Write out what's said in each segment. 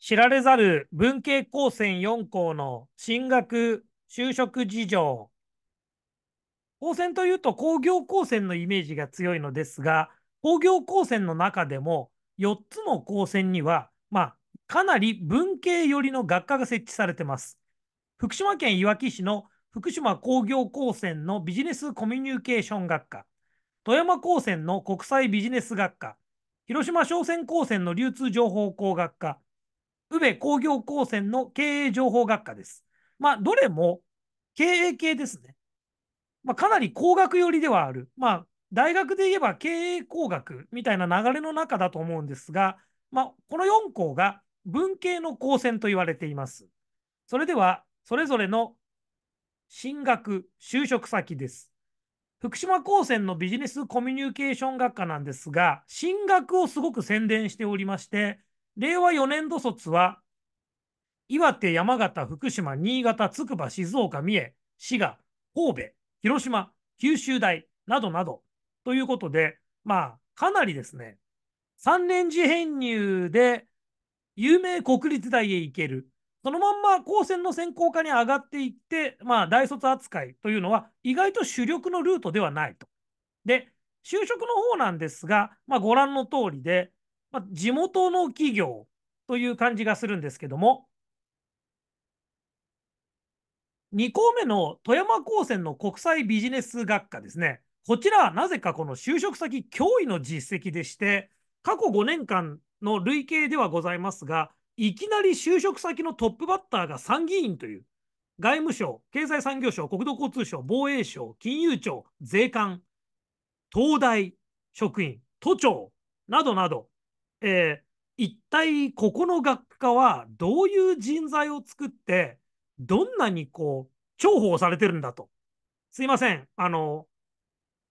知られざる文系高専4校の進学、就職事情。高専というと工業高専のイメージが強いのですが、工業高専の中でも4つの高専には、まあ、かなり文系寄りの学科が設置されています。福島県いわき市の福島工業高専のビジネスコミュニケーション学科、富山高専の国際ビジネス学科、広島商船高専の流通情報工学科、宇部工業高専の経営情報学科です。まあ、どれも経営系ですね。まあ、かなり工学寄りではある。まあ、大学で言えば経営工学みたいな流れの中だと思うんですが、まあ、この4校が文系の高専と言われています。それでは、それぞれの進学、就職先です。福島高専のビジネスコミュニケーション学科なんですが、進学をすごく宣伝しておりまして、令和4年度卒は、岩手、山形、福島、新潟、つくば、静岡、三重、滋賀、神戸、広島、九州大などなどということで、まあ、かなりですね、3年次編入で有名国立大へ行ける。そのまんま高専の専攻科に上がっていって、まあ、大卒扱いというのは意外と主力のルートではないと。で、就職の方なんですが、まあ、ご覧の通りで、まあ、地元の企業という感じがするんですけども、2校目の富山高専の国際ビジネス学科ですね。こちらはなぜかこの就職先驚異の実績でして、過去5年間の累計ではございますが、いきなり就職先のトップバッターが参議院という、外務省、経済産業省、国土交通省、防衛省、金融庁、税関、東大、職員、都庁などなど、えー、一体ここの学科はどういう人材を作って、どんなにこう、重宝されてるんだと。すいません。あの、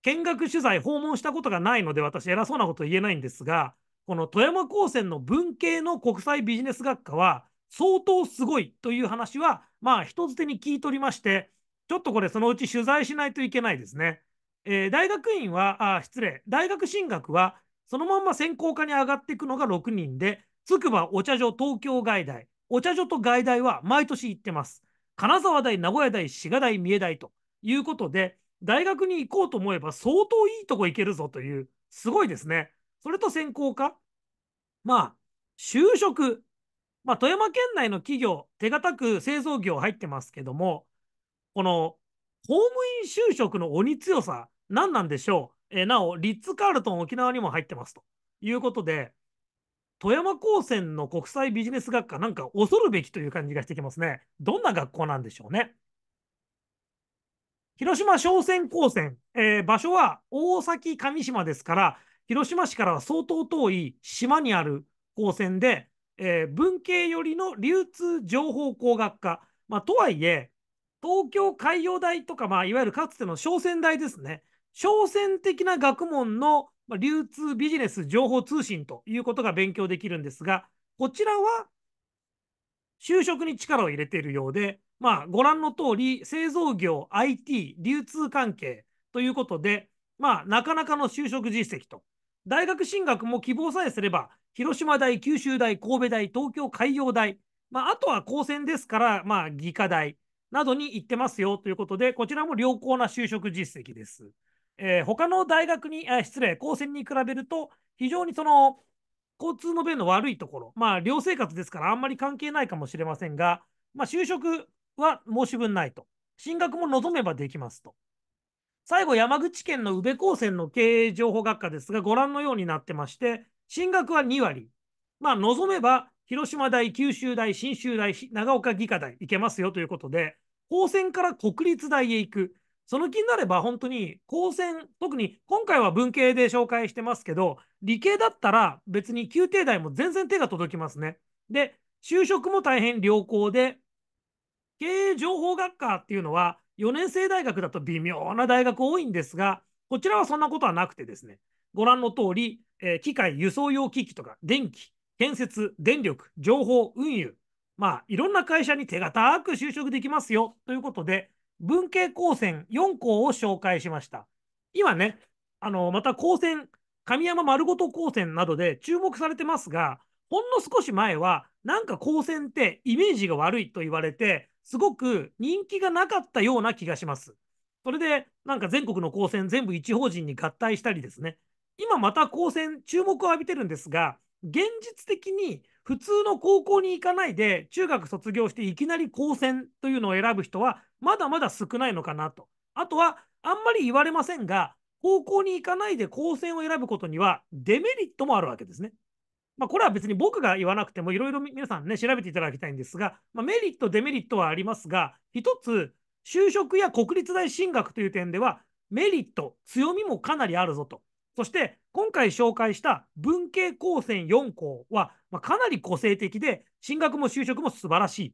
見学取材、訪問したことがないので、私、偉そうなこと言えないんですが、この富山高専の文系の国際ビジネス学科は、相当すごいという話は、まあ、人づてに聞いておりまして、ちょっとこれ、そのうち取材しないといけないですね。えー、大学院は、あ失礼、大学進学はそのまんま専攻科に上がっていくのが6人で、つくばお茶所東京外大、お茶所と外大は毎年行ってます。金沢大、名古屋大、滋賀大、三重大ということで、大学に行こうと思えば相当いいとこ行けるぞという、すごいですね。それと専攻科、まあ、就職、まあ、富山県内の企業、手堅く製造業入ってますけども、この公務員就職の鬼強さ、何なんでしょう。えー、なお、リッツ・カールトン沖縄にも入ってますということで、富山高専の国際ビジネス学科、なんか恐るべきという感じがしてきますね。どんな学校なんでしょうね。広島商船高専、えー、場所は大崎上島ですから、広島市からは相当遠い島にある高専で、えー、文系寄りの流通情報工学科、まあ、とはいえ、東京海洋大とか、まあ、いわゆるかつての商船大ですね。商船的な学問の流通ビジネス情報通信ということが勉強できるんですが、こちらは就職に力を入れているようで、まあ、ご覧の通り、製造業、IT、流通関係ということで、まあ、なかなかの就職実績と。大学進学も希望さえすれば、広島大、九州大、神戸大、東京海洋大、まあ、あとは高専ですから、まあ、技科大などに行ってますよということで、こちらも良好な就職実績です。えー、他の大学に、あ失礼、高専に比べると、非常にその、交通の便の悪いところ、まあ、寮生活ですからあんまり関係ないかもしれませんが、まあ、就職は申し分ないと。進学も望めばできますと。最後、山口県の宇部高専の経営情報学科ですが、ご覧のようになってまして、進学は2割。まあ、望めば、広島大、九州大、信州大、長岡技科大行けますよということで、高専から国立大へ行く。その気になれば本当に高専、特に今回は文系で紹介してますけど、理系だったら別に宮廷大も全然手が届きますね。で、就職も大変良好で、経営情報学科っていうのは4年生大学だと微妙な大学多いんですが、こちらはそんなことはなくてですね、ご覧の通り、えー、機械、輸送用機器とか電気、建設、電力、情報、運輸、まあ、いろんな会社に手堅く就職できますよということで、文系高専4校を紹介しました。今ね、あのまた高専、神山丸ごと高専などで注目されてますが、ほんの少し前は、なんか高専ってイメージが悪いと言われて、すごく人気がなかったような気がします。それで、なんか全国の高専全部一法人に合体したりですね、今また高専注目を浴びてるんですが、現実的に普通の高校に行かないで、中学卒業していきなり高専というのを選ぶ人は、まだまだ少ないのかなと。あとは、あんまり言われませんが、高校に行かないで高専を選ぶことには、デメリットもあるわけですね。まあ、これは別に僕が言わなくても、いろいろ皆さんね、調べていただきたいんですが、まあ、メリット、デメリットはありますが、一つ、就職や国立大進学という点では、メリット、強みもかなりあるぞと。そして今回紹介した文系高専4校は、まあ、かなり個性的で進学も就職も素晴らしい。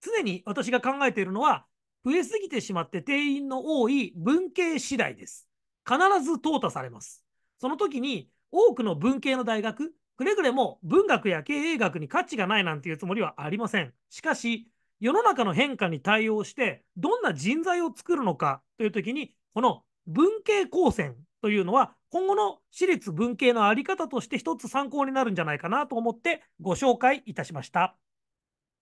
常に私が考えているのは増えすぎてしまって定員の多い文系次第です。必ず淘汰されます。その時に多くの文系の大学、くれぐれも文学や経営学に価値がないなんていうつもりはありません。しかし、世の中の変化に対応して、どんな人材を作るのかという時に、この文系高専というのは、今後の私立文系の在り方として一つ参考になるんじゃないかなと思ってご紹介いたしました。